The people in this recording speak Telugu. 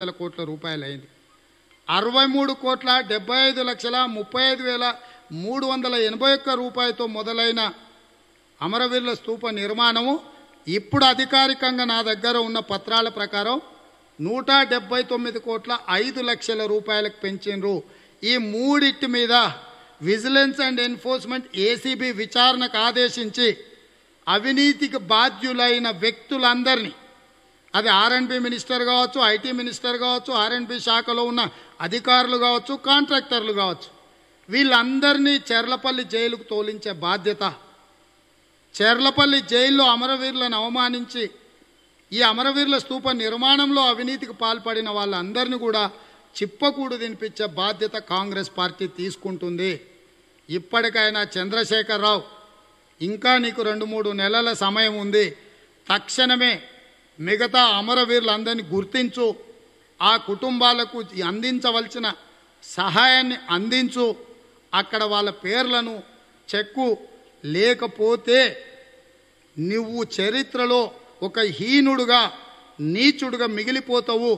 వందల కోట్ల రూపాయలు అయింది అరవై మూడు కోట్ల డెబ్బై ఐదు లక్షల ముప్పై ఐదు వేల మూడు వందల ఎనభై ఒక్క రూపాయలతో మొదలైన అమరవీరుల స్తూప నిర్మాణము ఇప్పుడు అధికారికంగా నా దగ్గర ఉన్న పత్రాల ప్రకారం నూట డెబ్బై తొమ్మిది కోట్ల ఐదు లక్షల రూపాయలకు పెంచిండ్రు ఈ మూడిటి మీద విజిలెన్స్ అండ్ ఎన్ఫోర్స్మెంట్ ఏసీబీ విచారణకు ఆదేశించి అవినీతికి బాధ్యులైన వ్యక్తులందరినీ అది ఆర్ఎండ్బి మినిస్టర్ కావచ్చు ఐటీ మినిస్టర్ కావచ్చు ఆర్ఎండ్బి శాఖలో ఉన్న అధికారులు కావచ్చు కాంట్రాక్టర్లు కావచ్చు వీళ్ళందరినీ చెర్లపల్లి జైలుకు తోలించే బాధ్యత చెర్లపల్లి జైల్లో అమరవీరులను అవమానించి ఈ అమరవీరుల స్థూప నిర్మాణంలో అవినీతికి పాల్పడిన వాళ్ళందరినీ కూడా చిప్పకూడు తినిపించే బాధ్యత కాంగ్రెస్ పార్టీ తీసుకుంటుంది ఇప్పటికైనా చంద్రశేఖరరావు ఇంకా నీకు రెండు మూడు నెలల సమయం ఉంది తక్షణమే మిగతా అమరవీరులందరినీ గుర్తించు ఆ కుటుంబాలకు అందించవలసిన సహాయాన్ని అందించు అక్కడ వాళ్ళ పేర్లను చెక్కు లేకపోతే నువ్వు చరిత్రలో ఒక హీనుడుగా నీచుడుగా మిగిలిపోతావు